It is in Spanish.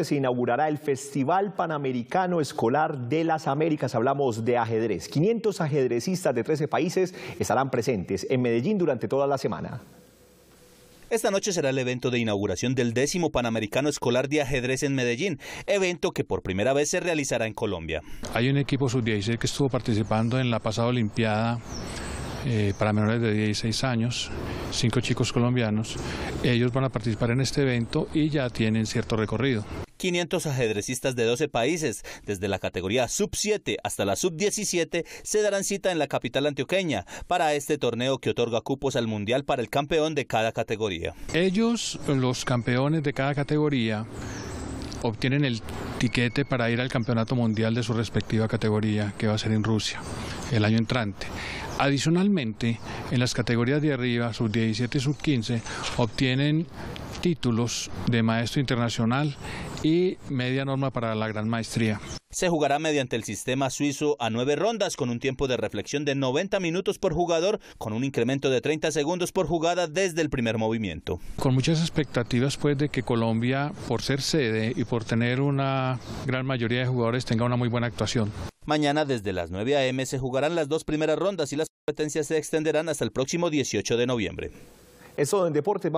se inaugurará el Festival Panamericano Escolar de las Américas. Hablamos de ajedrez. 500 ajedrecistas de 13 países estarán presentes en Medellín durante toda la semana. Esta noche será el evento de inauguración del décimo Panamericano Escolar de Ajedrez en Medellín, evento que por primera vez se realizará en Colombia. Hay un equipo sub-16 que estuvo participando en la pasada Olimpiada eh, para menores de 16 años cinco chicos colombianos. Ellos van a participar en este evento y ya tienen cierto recorrido. 500 ajedrecistas de 12 países, desde la categoría sub-7 hasta la sub-17, se darán cita en la capital antioqueña para este torneo que otorga cupos al Mundial para el campeón de cada categoría. Ellos, los campeones de cada categoría, obtienen el tiquete para ir al Campeonato Mundial de su respectiva categoría, que va a ser en Rusia el año entrante. Adicionalmente, en las categorías de arriba, sub 17 y sub 15, obtienen títulos de maestro internacional y media norma para la gran maestría. Se jugará mediante el sistema suizo a nueve rondas con un tiempo de reflexión de 90 minutos por jugador con un incremento de 30 segundos por jugada desde el primer movimiento. Con muchas expectativas pues de que Colombia por ser sede y por tener una gran mayoría de jugadores tenga una muy buena actuación. Mañana desde las 9 a.m. se jugarán las dos primeras rondas y las competencias se extenderán hasta el próximo 18 de noviembre. Eso en